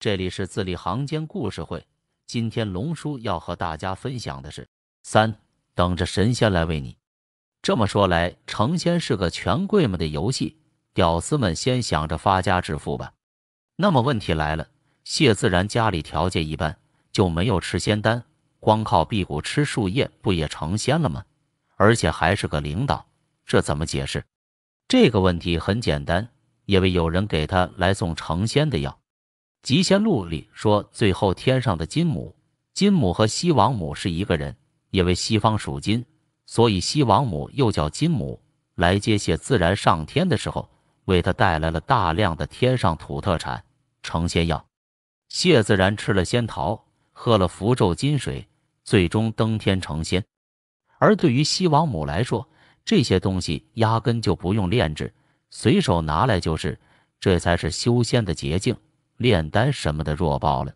这里是字里行间故事会，今天龙叔要和大家分享的是三等着神仙来喂你。这么说来，成仙是个权贵们的游戏，屌丝们先想着发家致富吧。那么问题来了，谢自然家里条件一般，就没有吃仙丹，光靠辟谷吃树叶不也成仙了吗？而且还是个领导，这怎么解释？这个问题很简单，因为有人给他来送成仙的药。《集仙录》里说，最后天上的金母，金母和西王母是一个人，因为西方属金，所以西王母又叫金母。来接谢自然上天的时候，为他带来了大量的天上土特产、成仙药。谢自然吃了仙桃，喝了符咒金水，最终登天成仙。而对于西王母来说，这些东西压根就不用炼制，随手拿来就是，这才是修仙的捷径。炼丹什么的弱爆了，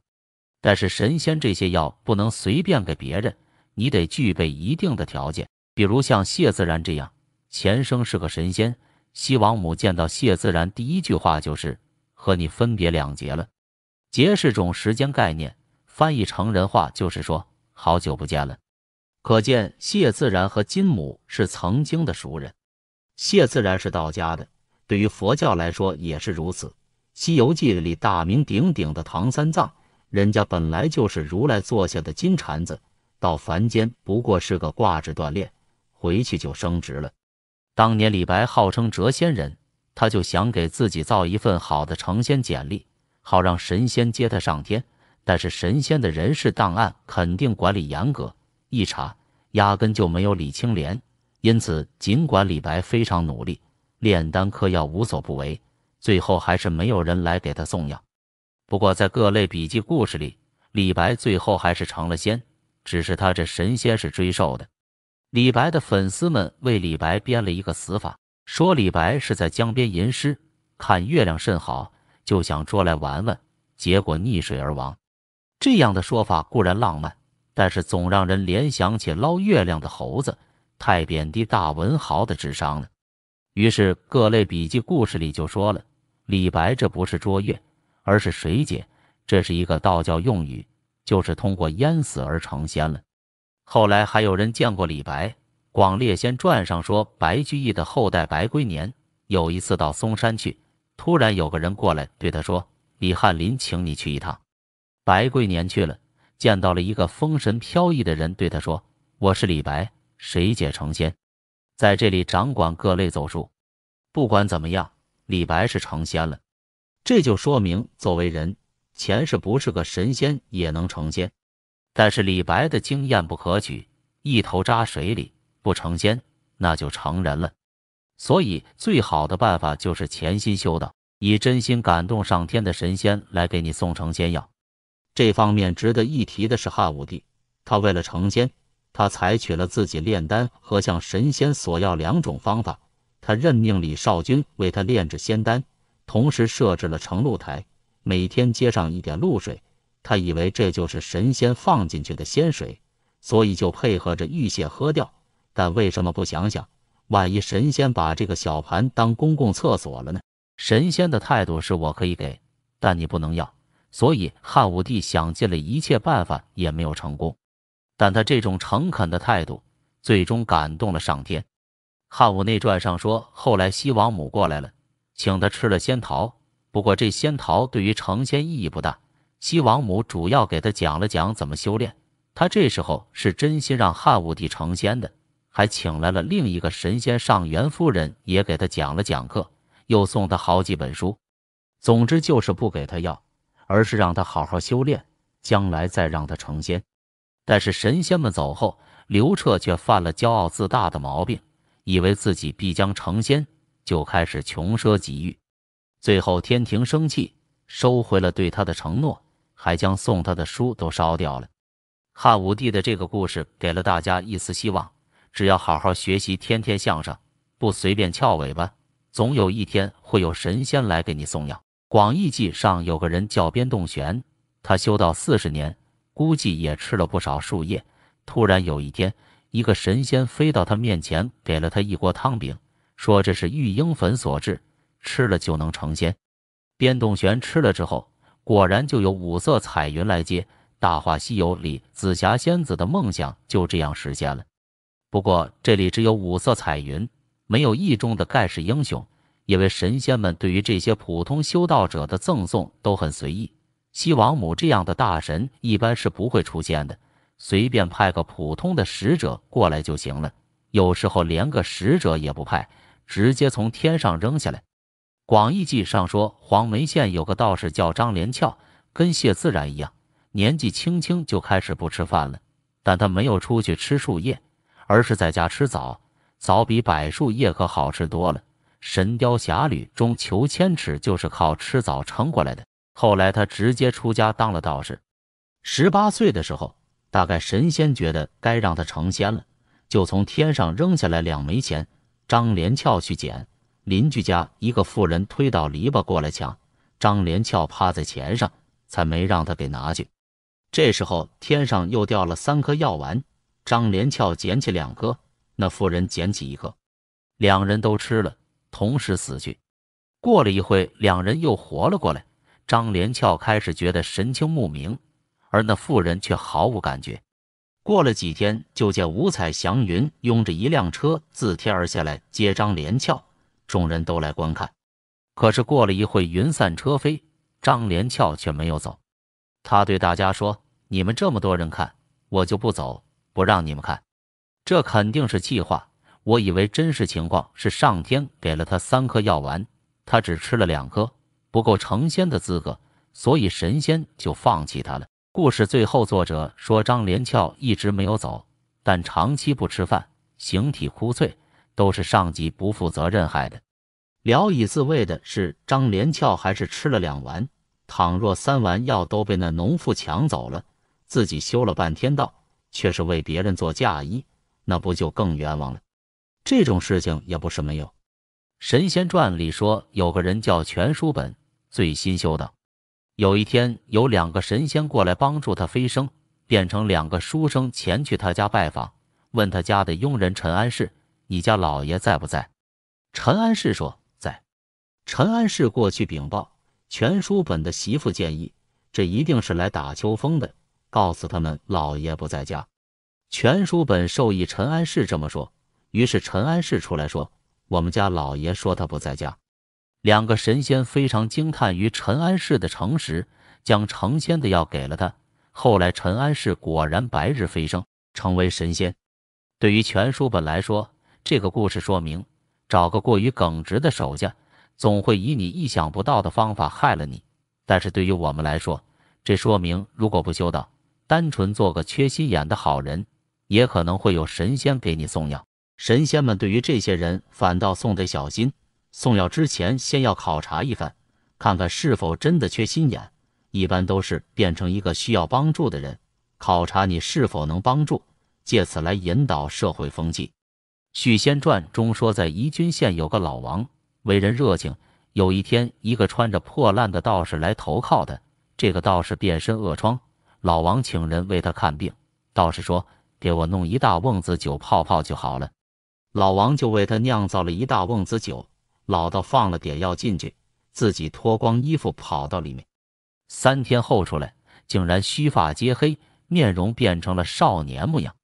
但是神仙这些药不能随便给别人，你得具备一定的条件，比如像谢自然这样，前生是个神仙。西王母见到谢自然第一句话就是和你分别两劫了，劫是种时间概念，翻译成人话就是说好久不见了。可见谢自然和金母是曾经的熟人。谢自然是道家的，对于佛教来说也是如此。《西游记》里大名鼎鼎的唐三藏，人家本来就是如来坐下的金蝉子，到凡间不过是个挂职锻炼，回去就升职了。当年李白号称谪仙人，他就想给自己造一份好的成仙简历，好让神仙接他上天。但是神仙的人事档案肯定管理严格，一查压根就没有李青莲。因此，尽管李白非常努力，炼丹嗑药无所不为。最后还是没有人来给他送药。不过在各类笔记故事里，李白最后还是成了仙，只是他这神仙是追瘦的。李白的粉丝们为李白编了一个死法，说李白是在江边吟诗，看月亮甚好，就想捉来玩玩，结果溺水而亡。这样的说法固然浪漫，但是总让人联想起捞月亮的猴子，太贬低大文豪的智商了。于是各类笔记故事里就说了。李白这不是卓越，而是水解，这是一个道教用语，就是通过淹死而成仙了。后来还有人见过李白，《广列仙传》上说，白居易的后代白龟年有一次到嵩山去，突然有个人过来对他说：“李翰林，请你去一趟。”白龟年去了，见到了一个风神飘逸的人，对他说：“我是李白，水解成仙，在这里掌管各类奏书，不管怎么样。”李白是成仙了，这就说明作为人，前世不是个神仙也能成仙。但是李白的经验不可取，一头扎水里不成仙，那就成人了。所以最好的办法就是潜心修道，以真心感动上天的神仙来给你送成仙药。这方面值得一提的是汉武帝，他为了成仙，他采取了自己炼丹和向神仙索要两种方法。他任命李少君为他炼制仙丹，同时设置了承露台，每天接上一点露水。他以为这就是神仙放进去的仙水，所以就配合着玉屑喝掉。但为什么不想想，万一神仙把这个小盘当公共厕所了呢？神仙的态度是我可以给，但你不能要。所以汉武帝想尽了一切办法也没有成功。但他这种诚恳的态度，最终感动了上天。《汉武内传》上说，后来西王母过来了，请他吃了仙桃。不过这仙桃对于成仙意义不大，西王母主要给他讲了讲怎么修炼。他这时候是真心让汉武帝成仙的，还请来了另一个神仙上元夫人，也给他讲了讲课，又送他好几本书。总之就是不给他药，而是让他好好修炼，将来再让他成仙。但是神仙们走后，刘彻却犯了骄傲自大的毛病。以为自己必将成仙，就开始穷奢极欲，最后天庭生气，收回了对他的承诺，还将送他的书都烧掉了。汉武帝的这个故事给了大家一丝希望：只要好好学习，天天向上，不随便翘尾巴，总有一天会有神仙来给你送药。广义记上有个人叫边洞玄，他修道四十年，估计也吃了不少树叶。突然有一天，一个神仙飞到他面前，给了他一锅汤饼，说这是玉英粉所制，吃了就能成仙。边洞玄吃了之后，果然就有五色彩云来接。《大话西游》里紫霞仙子的梦想就这样实现了。不过这里只有五色彩云，没有意中的盖世英雄，因为神仙们对于这些普通修道者的赠送都很随意，西王母这样的大神一般是不会出现的。随便派个普通的使者过来就行了。有时候连个使者也不派，直接从天上扔下来。《广义记》上说，黄梅县有个道士叫张连翘，跟谢自然一样，年纪轻轻就开始不吃饭了。但他没有出去吃树叶，而是在家吃枣。枣比柏树叶可好吃多了。《神雕侠侣》中，裘千尺就是靠吃枣撑过来的。后来他直接出家当了道士。十八岁的时候。大概神仙觉得该让他成仙了，就从天上扔下来两枚钱，张连翘去捡。邻居家一个妇人推倒篱笆过来抢，张连翘趴在钱上，才没让他给拿去。这时候天上又掉了三颗药丸，张连翘捡起两颗，那妇人捡起一颗，两人都吃了，同时死去。过了一会，两人又活了过来。张连翘开始觉得神清目明。而那妇人却毫无感觉。过了几天，就见五彩祥云拥着一辆车自天而下来接张连翘，众人都来观看。可是过了一会，云散车飞，张连翘却没有走。他对大家说：“你们这么多人看，我就不走，不让你们看。”这肯定是气话。我以为真实情况是上天给了他三颗药丸，他只吃了两颗，不够成仙的资格，所以神仙就放弃他了。故事最后，作者说张连翘一直没有走，但长期不吃饭，形体枯悴，都是上级不负责任害的。聊以自慰的是张连翘还是吃了两丸，倘若三丸药都被那农妇抢走了，自己修了半天道，却是为别人做嫁衣，那不就更冤枉了？这种事情也不是没有，《神仙传》里说有个人叫全书本，醉心修道。有一天，有两个神仙过来帮助他飞升，变成两个书生前去他家拜访，问他家的佣人陈安世：“你家老爷在不在？”陈安世说：“在。”陈安世过去禀报全书本的媳妇，建议：“这一定是来打秋风的，告诉他们老爷不在家。”全书本授意陈安世这么说，于是陈安世出来说：“我们家老爷说他不在家。”两个神仙非常惊叹于陈安世的诚实，将成仙的药给了他。后来，陈安世果然白日飞升，成为神仙。对于全书本来说，这个故事说明，找个过于耿直的手下，总会以你意想不到的方法害了你。但是对于我们来说，这说明，如果不修道，单纯做个缺心眼的好人，也可能会有神仙给你送药。神仙们对于这些人，反倒送得小心。送药之前，先要考察一番，看看是否真的缺心眼。一般都是变成一个需要帮助的人，考察你是否能帮助，借此来引导社会风气。《许仙传》中说，在宜君县有个老王，为人热情。有一天，一个穿着破烂的道士来投靠他。这个道士变身恶疮，老王请人为他看病。道士说：“给我弄一大瓮子酒泡泡就好了。”老王就为他酿造了一大瓮子酒。老道放了点药进去，自己脱光衣服跑到里面。三天后出来，竟然须发皆黑，面容变成了少年模样。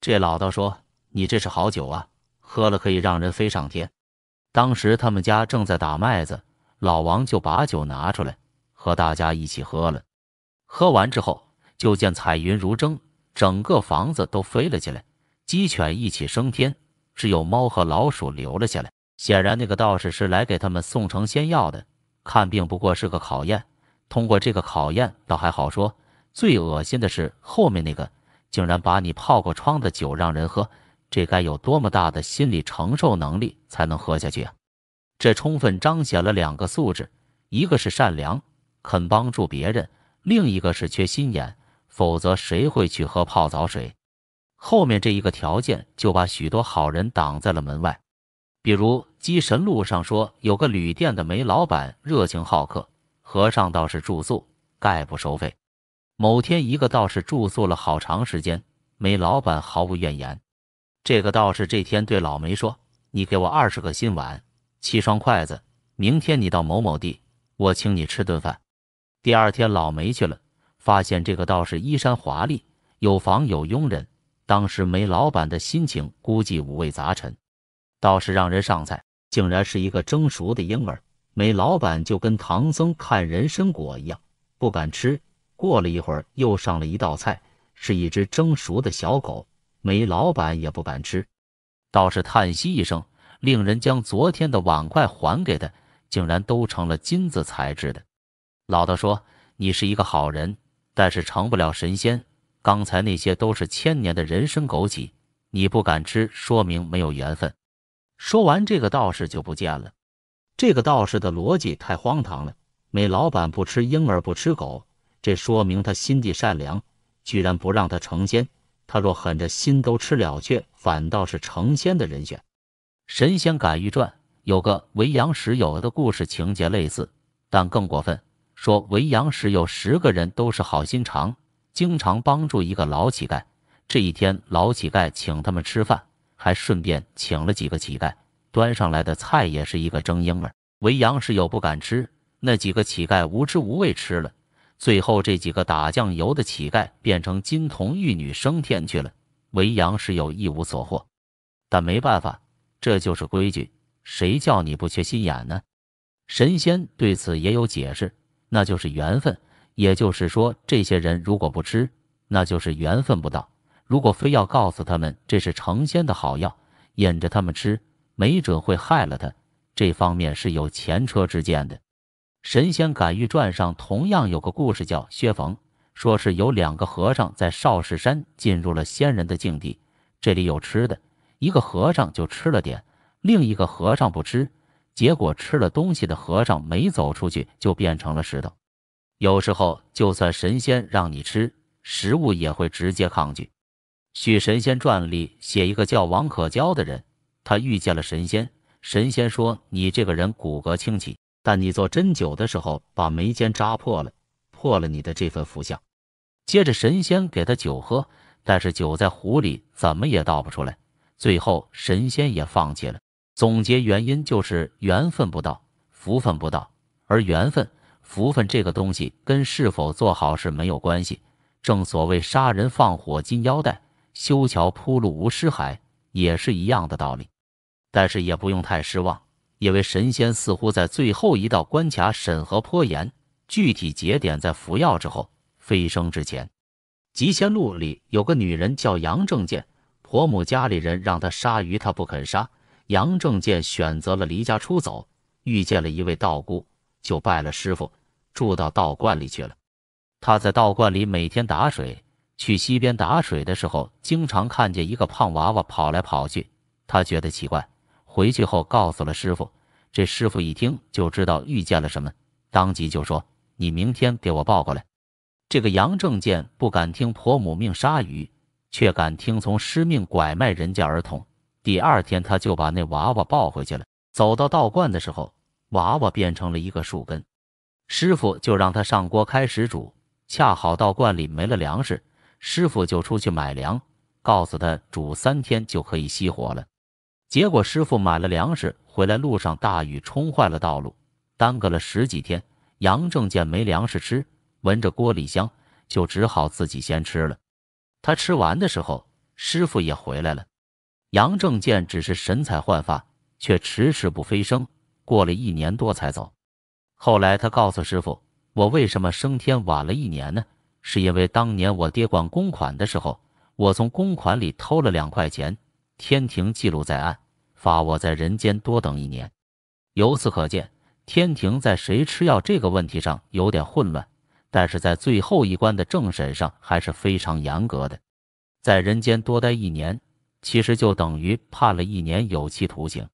这老道说：“你这是好酒啊，喝了可以让人飞上天。”当时他们家正在打麦子，老王就把酒拿出来，和大家一起喝了。喝完之后，就见彩云如蒸，整个房子都飞了起来，鸡犬一起升天，只有猫和老鼠留了下来。显然，那个道士是来给他们送成仙药的。看病不过是个考验，通过这个考验倒还好说。最恶心的是后面那个，竟然把你泡过疮的酒让人喝，这该有多么大的心理承受能力才能喝下去啊！这充分彰显了两个素质：一个是善良，肯帮助别人；另一个是缺心眼。否则，谁会去喝泡澡水？后面这一个条件就把许多好人挡在了门外。比如《鸡神录》上说，有个旅店的梅老板热情好客，和尚倒是住宿，概不收费。某天，一个道士住宿了好长时间，梅老板毫无怨言。这个道士这天对老梅说：“你给我二十个新碗，七双筷子。明天你到某某地，我请你吃顿饭。”第二天，老梅去了，发现这个道士衣衫华丽，有房有佣人。当时梅老板的心情估计五味杂陈。倒是让人上菜，竟然是一个蒸熟的婴儿。没老板就跟唐僧看人参果一样，不敢吃。过了一会儿，又上了一道菜，是一只蒸熟的小狗。梅老板也不敢吃。道士叹息一声，令人将昨天的碗筷还给他，竟然都成了金子材质的。老道说：“你是一个好人，但是成不了神仙。刚才那些都是千年的人参枸杞，你不敢吃，说明没有缘分。”说完，这个道士就不见了。这个道士的逻辑太荒唐了。美老板不吃婴儿，不吃狗，这说明他心地善良，居然不让他成仙。他若狠着心都吃了，却反倒是成仙的人选。《神仙赶玉传》有个韦阳时友的故事情节类似，但更过分。说韦阳时友十个人都是好心肠，经常帮助一个老乞丐。这一天，老乞丐请他们吃饭。还顺便请了几个乞丐，端上来的菜也是一个蒸婴儿。为阳是友不敢吃，那几个乞丐无知无畏吃了，最后这几个打酱油的乞丐变成金童玉女升天去了。为阳是有一无所获，但没办法，这就是规矩，谁叫你不缺心眼呢？神仙对此也有解释，那就是缘分，也就是说，这些人如果不吃，那就是缘分不到。如果非要告诉他们这是成仙的好药，引着他们吃，没准会害了他。这方面是有前车之鉴的，《神仙赶玉传》上同样有个故事叫薛逢，说是有两个和尚在少室山进入了仙人的境地，这里有吃的，一个和尚就吃了点，另一个和尚不吃，结果吃了东西的和尚没走出去就变成了石头。有时候，就算神仙让你吃食物，也会直接抗拒。《许神仙传》里写一个叫王可娇的人，他遇见了神仙。神仙说：“你这个人骨骼清奇，但你做针灸的时候把眉间扎破了，破了你的这份福相。”接着神仙给他酒喝，但是酒在壶里怎么也倒不出来，最后神仙也放弃了。总结原因就是缘分不到，福分不到。而缘分、福分这个东西跟是否做好事没有关系。正所谓杀人放火金腰带。修桥铺路无尸骸，也是一样的道理。但是也不用太失望，因为神仙似乎在最后一道关卡审核颇严，具体节点在服药之后，飞升之前。《极仙录》里有个女人叫杨正建，婆母家里人让她杀鱼，她不肯杀。杨正建选择了离家出走，遇见了一位道姑，就拜了师傅，住到道观里去了。他在道观里每天打水。去西边打水的时候，经常看见一个胖娃娃跑来跑去，他觉得奇怪，回去后告诉了师傅。这师傅一听就知道遇见了什么，当即就说：“你明天给我抱过来。”这个杨正健不敢听婆母命杀鱼，却敢听从师命拐卖人家儿童。第二天，他就把那娃娃抱回去了。走到道观的时候，娃娃变成了一个树根，师傅就让他上锅开始煮。恰好道观里没了粮食。师傅就出去买粮，告诉他煮三天就可以熄火了。结果师傅买了粮食回来，路上大雨冲坏了道路，耽搁了十几天。杨正见没粮食吃，闻着锅里香，就只好自己先吃了。他吃完的时候，师傅也回来了。杨正见只是神采焕发，却迟迟不飞升，过了一年多才走。后来他告诉师傅：“我为什么升天晚了一年呢？”是因为当年我爹管公款的时候，我从公款里偷了两块钱，天庭记录在案，罚我在人间多等一年。由此可见，天庭在谁吃药这个问题上有点混乱，但是在最后一关的政审上还是非常严格的。在人间多待一年，其实就等于判了一年有期徒刑。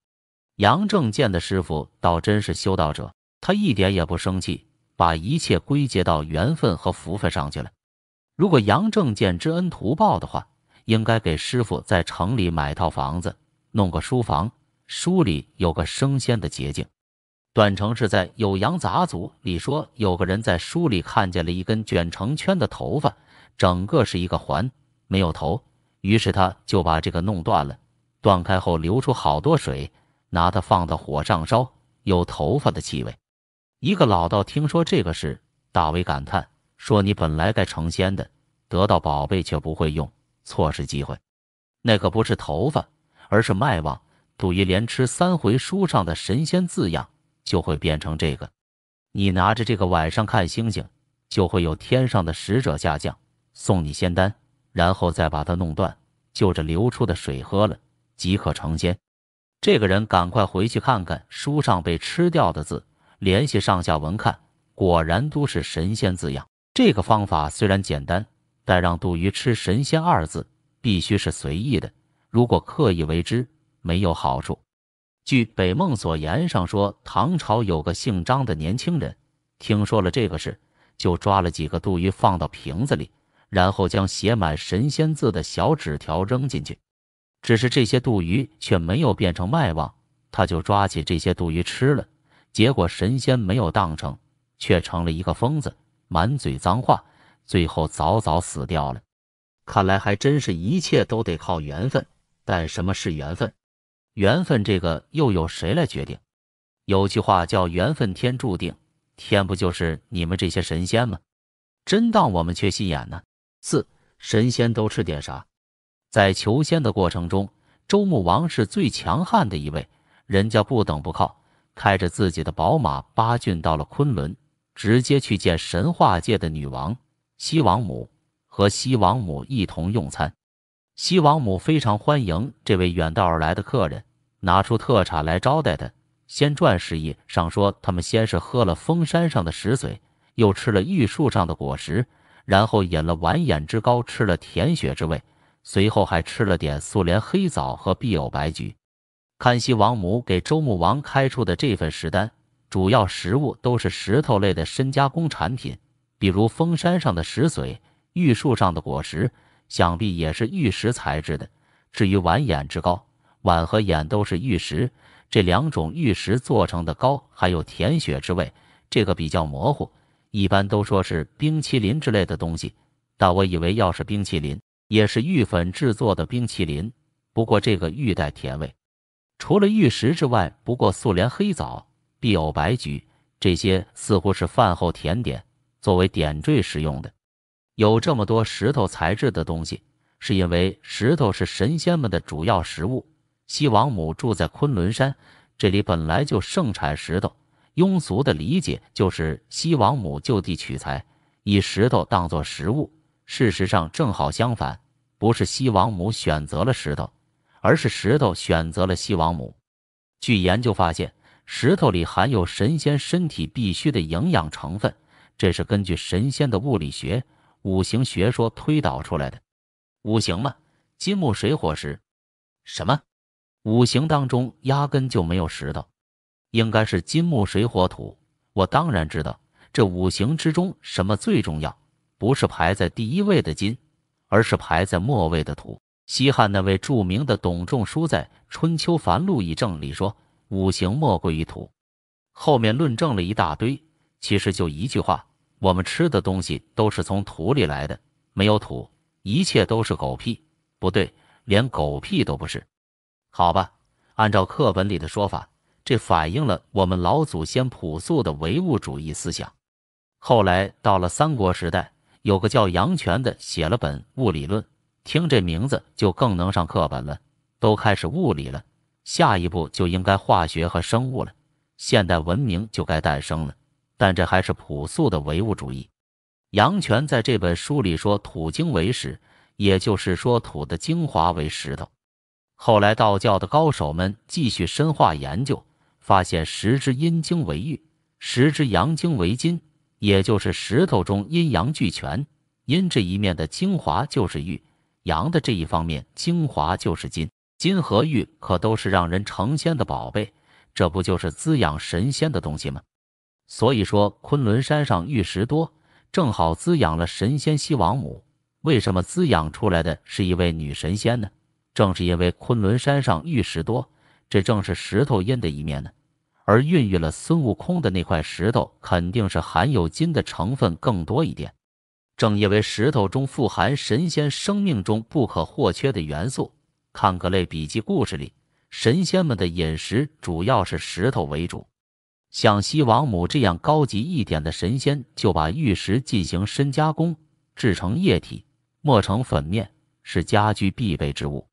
杨正见的师傅倒真是修道者，他一点也不生气。把一切归结到缘分和福分上去了。如果杨正见知恩图报的话，应该给师傅在城里买套房子，弄个书房。书里有个升仙的捷径。断成是在有阳杂族》里说，有个人在书里看见了一根卷成圈的头发，整个是一个环，没有头。于是他就把这个弄断了，断开后流出好多水，拿它放到火上烧，有头发的气味。一个老道听说这个事，大为感叹，说：“你本来该成仙的，得到宝贝却不会用，错失机会。那可不是头发，而是脉望。赌一连吃三回书上的神仙字样，就会变成这个。你拿着这个晚上看星星，就会有天上的使者下降，送你仙丹，然后再把它弄断，就着流出的水喝了，即可成仙。这个人赶快回去看看书上被吃掉的字。”联系上下文看，果然都是神仙字样。这个方法虽然简单，但让杜鱼吃“神仙”二字必须是随意的，如果刻意为之，没有好处。据北梦所言，上说唐朝有个姓张的年轻人，听说了这个事，就抓了几个杜鱼放到瓶子里，然后将写满神仙字的小纸条扔进去。只是这些杜鱼却没有变成麦望，他就抓起这些杜鱼吃了。结果神仙没有当成，却成了一个疯子，满嘴脏话，最后早早死掉了。看来还真是一切都得靠缘分，但什么是缘分？缘分这个又有谁来决定？有句话叫缘分天注定，天不就是你们这些神仙吗？真当我们缺心眼呢？四神仙都吃点啥？在求仙的过程中，周穆王是最强悍的一位，人家不等不靠。开着自己的宝马八骏到了昆仑，直接去见神话界的女王西王母，和西王母一同用餐。西王母非常欢迎这位远道而来的客人，拿出特产来招待他。先传示意，上说他们先是喝了封山上的石髓，又吃了玉树上的果实，然后饮了晚眼之膏，吃了甜雪之味，随后还吃了点素莲黑枣和碧藕白菊。康西王母给周穆王开出的这份食单，主要食物都是石头类的深加工产品，比如封山上的石髓、玉树上的果实，想必也是玉石材质的。至于碗眼之糕，碗和眼都是玉石，这两种玉石做成的糕还有甜雪之味。这个比较模糊，一般都说是冰淇淋之类的东西，但我以为要是冰淇淋，也是玉粉制作的冰淇淋，不过这个玉带甜味。除了玉石之外，不过素莲、黑枣、碧藕、白菊这些似乎是饭后甜点，作为点缀食用的。有这么多石头材质的东西，是因为石头是神仙们的主要食物。西王母住在昆仑山，这里本来就盛产石头。庸俗的理解就是西王母就地取材，以石头当作食物。事实上正好相反，不是西王母选择了石头。而是石头选择了西王母。据研究发现，石头里含有神仙身体必需的营养成分，这是根据神仙的物理学五行学说推导出来的。五行嘛，金木水火石，什么？五行当中压根就没有石头，应该是金木水火土。我当然知道，这五行之中什么最重要？不是排在第一位的金，而是排在末位的土。西汉那位著名的董仲舒在《春秋繁露一正里说：“五行莫过于土。”后面论证了一大堆，其实就一句话：我们吃的东西都是从土里来的，没有土，一切都是狗屁。不对，连狗屁都不是。好吧，按照课本里的说法，这反映了我们老祖先朴素的唯物主义思想。后来到了三国时代，有个叫杨泉的写了本《物理论》。听这名字就更能上课本了，都开始物理了，下一步就应该化学和生物了，现代文明就该诞生了。但这还是朴素的唯物主义。杨泉在这本书里说“土精为石”，也就是说土的精华为石头。后来道教的高手们继续深化研究，发现石之阴精为玉，石之阳精为金，也就是石头中阴阳俱全，阴这一面的精华就是玉。羊的这一方面精华就是金，金和玉可都是让人成仙的宝贝，这不就是滋养神仙的东西吗？所以说昆仑山上玉石多，正好滋养了神仙西王母。为什么滋养出来的是一位女神仙呢？正是因为昆仑山上玉石多，这正是石头阴的一面呢。而孕育了孙悟空的那块石头，肯定是含有金的成分更多一点。正因为石头中富含神仙生命中不可或缺的元素，看各类笔记故事里，神仙们的饮食主要是石头为主。像西王母这样高级一点的神仙，就把玉石进行深加工，制成液体、磨成粉面，是家居必备之物。《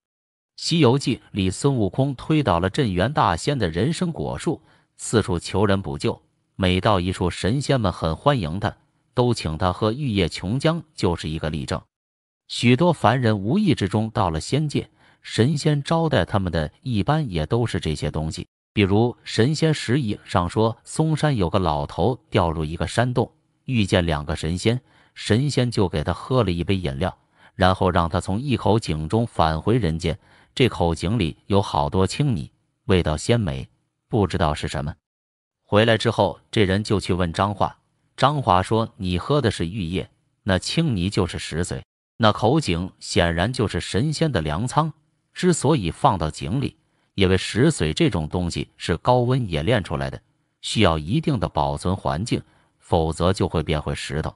西游记》里，孙悟空推倒了镇元大仙的人参果树，四处求人补救，每到一处，神仙们很欢迎他。都请他喝玉液琼浆，就是一个例证。许多凡人无意之中到了仙界，神仙招待他们的一般也都是这些东西。比如神仙石仪上说，嵩山有个老头掉入一个山洞，遇见两个神仙，神仙就给他喝了一杯饮料，然后让他从一口井中返回人间。这口井里有好多青泥，味道鲜美，不知道是什么。回来之后，这人就去问张化，张华说：“你喝的是玉液，那青泥就是石髓，那口井显然就是神仙的粮仓。之所以放到井里，因为石髓这种东西是高温冶炼出来的，需要一定的保存环境，否则就会变回石头。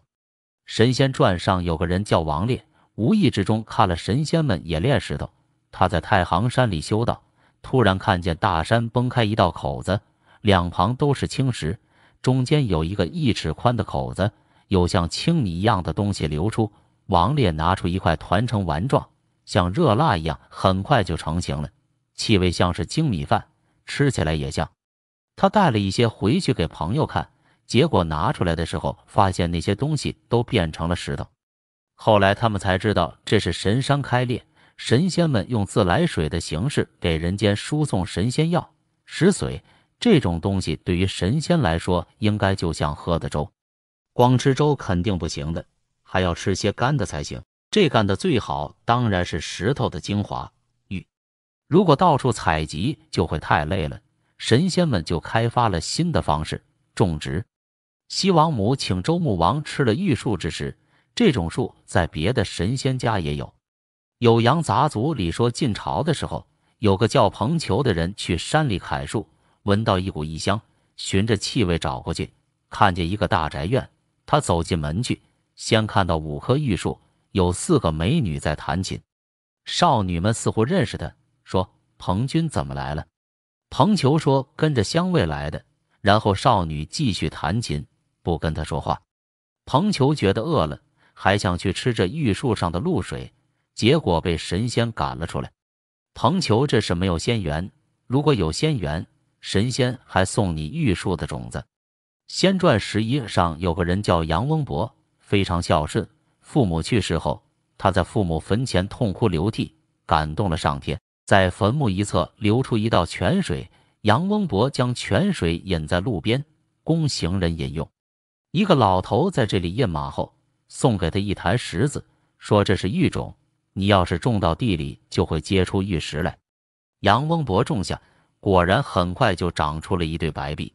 神仙传上有个人叫王烈，无意之中看了神仙们冶炼石头，他在太行山里修道，突然看见大山崩开一道口子，两旁都是青石。”中间有一个一尺宽的口子，有像青泥一样的东西流出。王烈拿出一块团成丸状，像热辣一样，很快就成型了。气味像是精米饭，吃起来也像。他带了一些回去给朋友看，结果拿出来的时候，发现那些东西都变成了石头。后来他们才知道，这是神山开裂，神仙们用自来水的形式给人间输送神仙药食髓。这种东西对于神仙来说，应该就像喝的粥，光吃粥肯定不行的，还要吃些干的才行。这干的最好当然是石头的精华玉，如果到处采集就会太累了，神仙们就开发了新的方式——种植。西王母请周穆王吃了玉树之时，这种树在别的神仙家也有。《酉阳杂族里说，晋朝的时候有个叫彭球的人去山里砍树。闻到一股异香，循着气味找过去，看见一个大宅院。他走进门去，先看到五棵玉树，有四个美女在弹琴。少女们似乎认识他，说：“彭军怎么来了？”彭球说：“跟着香味来的。”然后少女继续弹琴，不跟他说话。彭球觉得饿了，还想去吃这玉树上的露水，结果被神仙赶了出来。彭球这是没有仙缘，如果有仙缘。神仙还送你玉树的种子。《仙传石遗》上有个人叫杨翁伯，非常孝顺。父母去世后，他在父母坟前痛哭流涕，感动了上天，在坟墓一侧流出一道泉水。杨翁伯将泉水引在路边，供行人饮用。一个老头在这里验马后，送给他一坛石子，说这是玉种，你要是种到地里，就会结出玉石来。杨翁伯种下。果然很快就长出了一对白璧，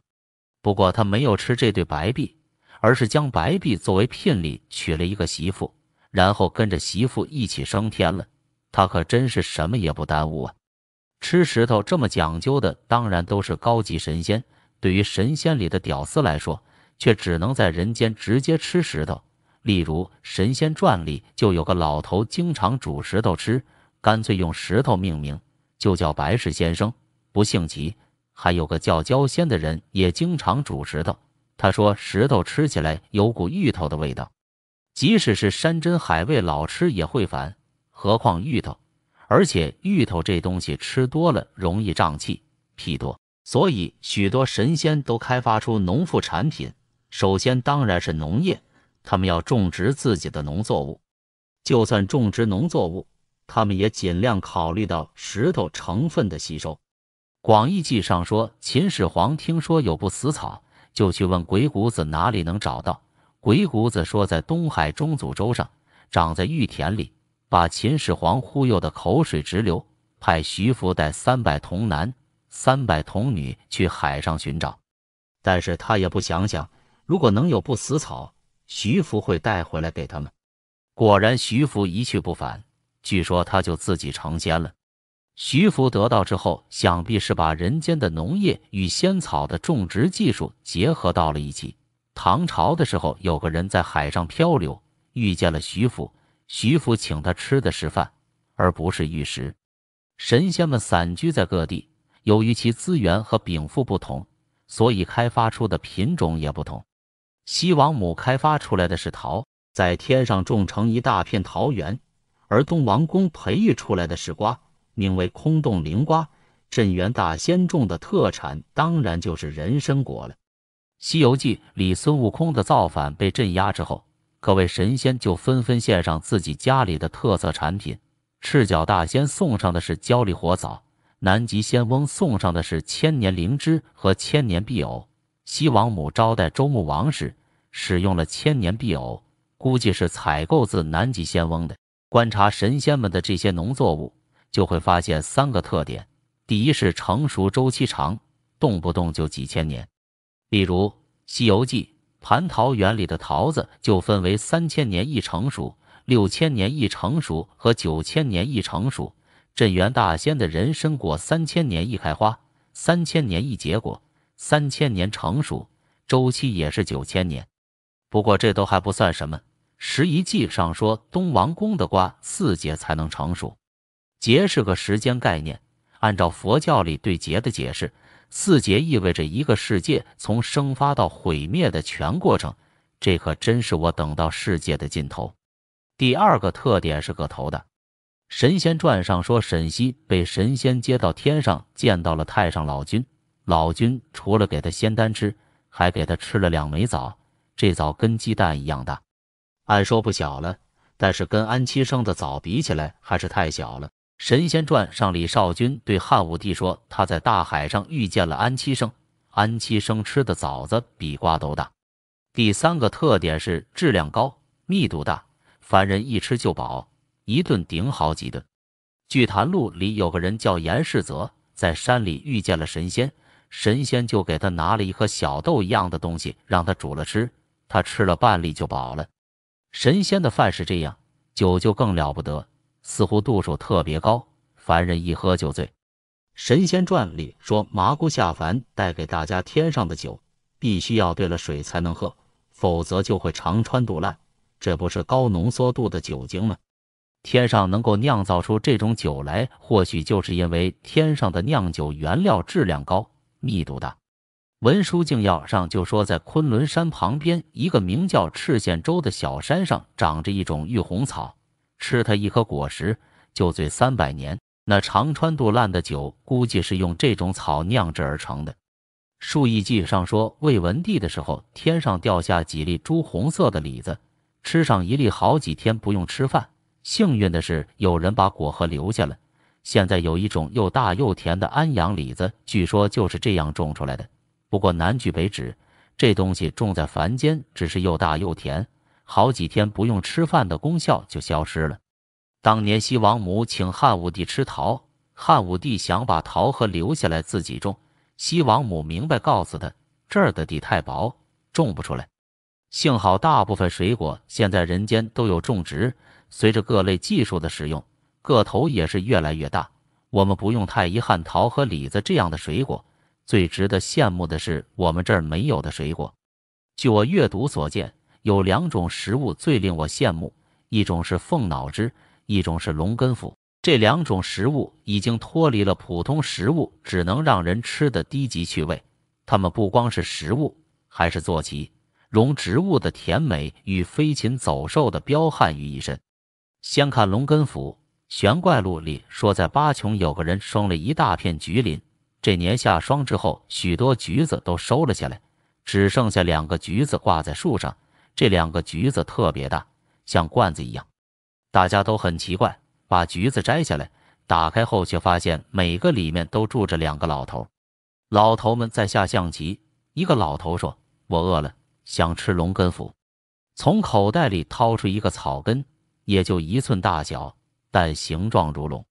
不过他没有吃这对白璧，而是将白璧作为聘礼娶了一个媳妇，然后跟着媳妇一起升天了。他可真是什么也不耽误啊！吃石头这么讲究的，当然都是高级神仙。对于神仙里的屌丝来说，却只能在人间直接吃石头。例如《神仙传》里就有个老头，经常煮石头吃，干脆用石头命名，就叫白石先生。不姓吉，还有个叫焦仙的人也经常煮石头。他说石头吃起来有股芋头的味道，即使是山珍海味，老吃也会烦，何况芋头。而且芋头这东西吃多了容易胀气、屁多，所以许多神仙都开发出农副产品。首先当然是农业，他们要种植自己的农作物。就算种植农作物，他们也尽量考虑到石头成分的吸收。广义记上说，秦始皇听说有不死草，就去问鬼谷子哪里能找到。鬼谷子说在东海中祖洲上，长在玉田里，把秦始皇忽悠的口水直流，派徐福带三百童男、三百童女去海上寻找。但是他也不想想，如果能有不死草，徐福会带回来给他们。果然，徐福一去不返，据说他就自己成仙了。徐福得到之后，想必是把人间的农业与仙草的种植技术结合到了一起。唐朝的时候，有个人在海上漂流，遇见了徐福。徐福请他吃的是饭，而不是玉石。神仙们散居在各地，由于其资源和禀赋不同，所以开发出的品种也不同。西王母开发出来的是桃，在天上种成一大片桃园；而东王公培育出来的是瓜。名为空洞灵瓜，镇元大仙种的特产当然就是人参果了。《西游记》里孙悟空的造反被镇压之后，各位神仙就纷纷献上自己家里的特色产品。赤脚大仙送上的是焦里火枣，南极仙翁送上的是千年灵芝和千年碧藕。西王母招待周穆王时，使用了千年碧藕，估计是采购自南极仙翁的。观察神仙们的这些农作物。就会发现三个特点：第一是成熟周期长，动不动就几千年。例如《西游记》蟠桃园里的桃子就分为三千年一成熟、六千年一成熟和九千年一成熟。镇元大仙的人参果三千年一开花、三千年一结果、三千年成熟，周期也是九千年。不过这都还不算什么，《拾遗记》上说东王宫的瓜四节才能成熟。劫是个时间概念，按照佛教里对劫的解释，四劫意味着一个世界从生发到毁灭的全过程。这可真是我等到世界的尽头。第二个特点是个头的，《神仙传》上说沈熙被神仙接到天上见到了太上老君，老君除了给他仙丹吃，还给他吃了两枚枣，这枣跟鸡蛋一样大，按说不小了，但是跟安七生的枣比起来还是太小了。《神仙传》上，李少君对汉武帝说，他在大海上遇见了安七生，安七生吃的枣子比瓜都大。第三个特点是质量高，密度大，凡人一吃就饱，一顿顶好几顿。《聚谈录》里有个人叫严世泽，在山里遇见了神仙，神仙就给他拿了一颗小豆一样的东西，让他煮了吃，他吃了半粒就饱了。神仙的饭是这样，酒就更了不得。似乎度数特别高，凡人一喝就醉。《神仙传》里说，麻姑下凡带给大家天上的酒，必须要兑了水才能喝，否则就会肠穿肚烂。这不是高浓缩度的酒精吗？天上能够酿造出这种酒来，或许就是因为天上的酿酒原料质量高、密度大。《文殊敬要上》就说，在昆仑山旁边一个名叫赤县州的小山上，长着一种玉红草。吃它一颗果实，就醉三百年。那长川渡烂的酒，估计是用这种草酿制而成的。《数易记》上说，魏文帝的时候，天上掉下几粒朱红色的李子，吃上一粒，好几天不用吃饭。幸运的是，有人把果核留下了。现在有一种又大又甜的安阳李子，据说就是这样种出来的。不过南橘北枳，这东西种在凡间，只是又大又甜。好几天不用吃饭的功效就消失了。当年西王母请汉武帝吃桃，汉武帝想把桃核留下来自己种，西王母明白告诉他，这儿的地太薄，种不出来。幸好大部分水果现在人间都有种植，随着各类技术的使用，个头也是越来越大。我们不用太遗憾桃和李子这样的水果，最值得羡慕的是我们这儿没有的水果。据我阅读所见。有两种食物最令我羡慕，一种是凤脑汁，一种是龙根腐。这两种食物已经脱离了普通食物只能让人吃的低级趣味，它们不光是食物，还是坐骑，容植物的甜美与飞禽走兽的彪悍于一身。先看龙根腐，《玄怪录》里说，在巴琼有个人生了一大片橘林，这年夏霜之后，许多橘子都收了下来，只剩下两个橘子挂在树上。这两个橘子特别大，像罐子一样，大家都很奇怪。把橘子摘下来，打开后却发现每个里面都住着两个老头。老头们在下象棋。一个老头说：“我饿了，想吃龙根腐。”从口袋里掏出一个草根，也就一寸大小，但形状如龙。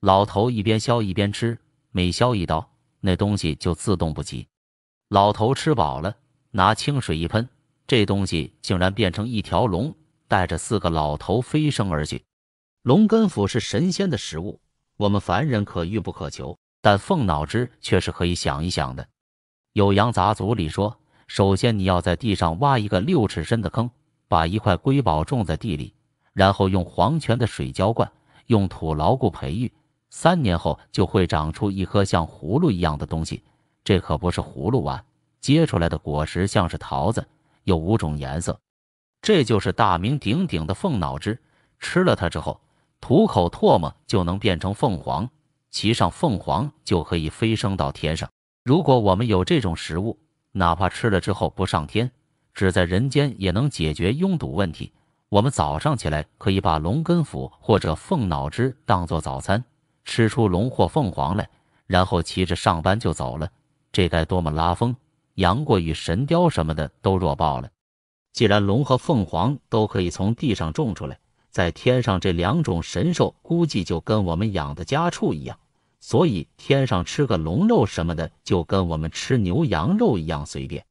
老头一边削一边吃，每削一刀，那东西就自动不齐。老头吃饱了，拿清水一喷。这东西竟然变成一条龙，带着四个老头飞升而去。龙根斧是神仙的食物，我们凡人可遇不可求。但凤脑汁却是可以想一想的。有羊杂族里说，首先你要在地上挖一个六尺深的坑，把一块瑰宝种在地里，然后用黄泉的水浇灌，用土牢固培育，三年后就会长出一颗像葫芦一样的东西。这可不是葫芦啊！结出来的果实像是桃子。有五种颜色，这就是大名鼎鼎的凤脑汁。吃了它之后，吐口唾沫就能变成凤凰，骑上凤凰就可以飞升到天上。如果我们有这种食物，哪怕吃了之后不上天，只在人间也能解决拥堵问题。我们早上起来可以把龙根腐或者凤脑汁当做早餐，吃出龙或凤凰来，然后骑着上班就走了，这该多么拉风！杨过与神雕什么的都弱爆了。既然龙和凤凰都可以从地上种出来，在天上这两种神兽估计就跟我们养的家畜一样，所以天上吃个龙肉什么的就跟我们吃牛羊肉一样随便。《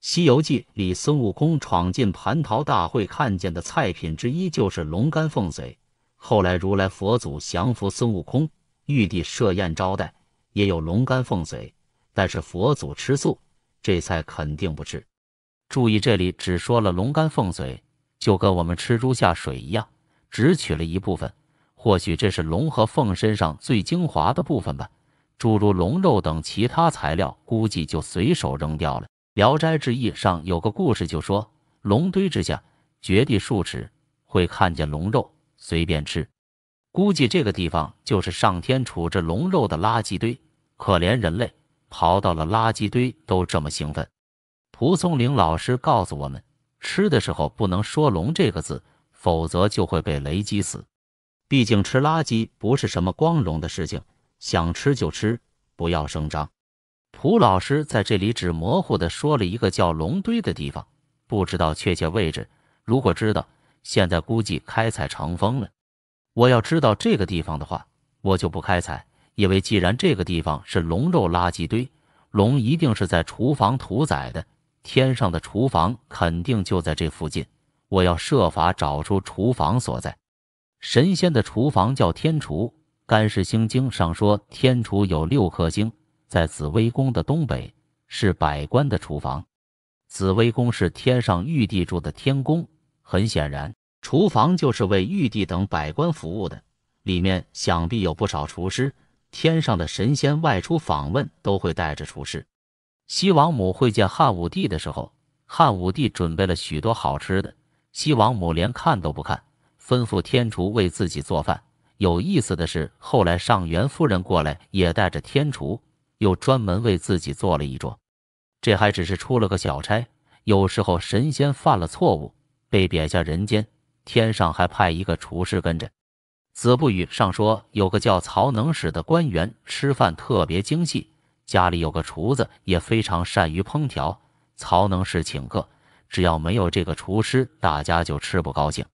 西游记》里孙悟空闯进蟠桃大会，看见的菜品之一就是龙肝凤髓。后来如来佛祖降服孙悟空，玉帝设宴招待，也有龙肝凤髓，但是佛祖吃素。这菜肯定不吃。注意，这里只说了龙肝凤髓，就跟我们吃猪下水一样，只取了一部分。或许这是龙和凤身上最精华的部分吧。诸如龙肉等其他材料，估计就随手扔掉了。《聊斋志异》上有个故事，就说龙堆之下，掘地数尺，会看见龙肉，随便吃。估计这个地方就是上天处置龙肉的垃圾堆，可怜人类。刨到了垃圾堆都这么兴奋，蒲松龄老师告诉我们，吃的时候不能说“龙”这个字，否则就会被雷击死。毕竟吃垃圾不是什么光荣的事情，想吃就吃，不要声张。蒲老师在这里只模糊的说了一个叫“龙堆”的地方，不知道确切位置。如果知道，现在估计开采成风了。我要知道这个地方的话，我就不开采。因为既然这个地方是龙肉垃圾堆，龙一定是在厨房屠宰的。天上的厨房肯定就在这附近，我要设法找出厨房所在。神仙的厨房叫天厨，《干世星经》上说天厨有六颗星，在紫微宫的东北，是百官的厨房。紫微宫是天上玉帝住的天宫，很显然，厨房就是为玉帝等百官服务的，里面想必有不少厨师。天上的神仙外出访问，都会带着厨师。西王母会见汉武帝的时候，汉武帝准备了许多好吃的，西王母连看都不看，吩咐天厨为自己做饭。有意思的是，后来上元夫人过来，也带着天厨，又专门为自己做了一桌。这还只是出了个小差。有时候神仙犯了错误，被贬下人间，天上还派一个厨师跟着。子不语上说，有个叫曹能使的官员，吃饭特别精细，家里有个厨子也非常善于烹调。曹能使请客，只要没有这个厨师，大家就吃不高兴。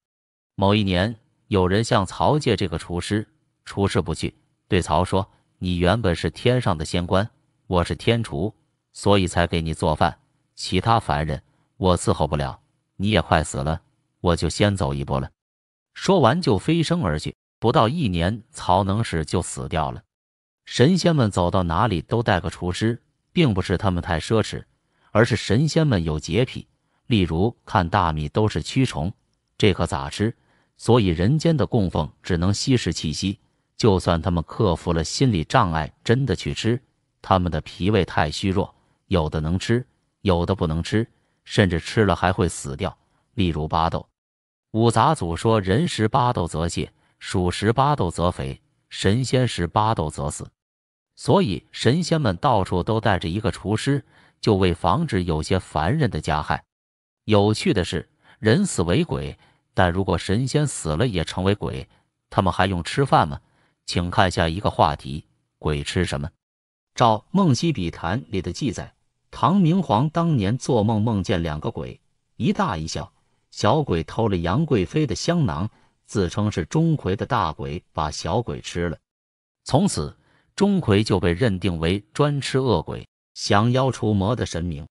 某一年，有人向曹借这个厨师，厨师不去，对曹说：“你原本是天上的仙官，我是天厨，所以才给你做饭。其他凡人，我伺候不了。你也快死了，我就先走一步了。”说完就飞升而去。不到一年，曹能使就死掉了。神仙们走到哪里都带个厨师，并不是他们太奢侈，而是神仙们有洁癖。例如，看大米都是蛆虫，这可咋吃？所以，人间的供奉只能吸食气息。就算他们克服了心理障碍，真的去吃，他们的脾胃太虚弱，有的能吃，有的不能吃，甚至吃了还会死掉。例如巴豆，五杂祖说：“人食巴豆则泄。属十八豆则肥，神仙十八豆则死，所以神仙们到处都带着一个厨师，就为防止有些凡人的加害。有趣的是，人死为鬼，但如果神仙死了也成为鬼，他们还用吃饭吗？请看下一个话题：鬼吃什么？照《梦溪笔谈》里的记载，唐明皇当年做梦梦见两个鬼，一大一小，小鬼偷了杨贵妃的香囊。自称是钟馗的大鬼把小鬼吃了，从此钟馗就被认定为专吃恶鬼、降妖除魔的神明。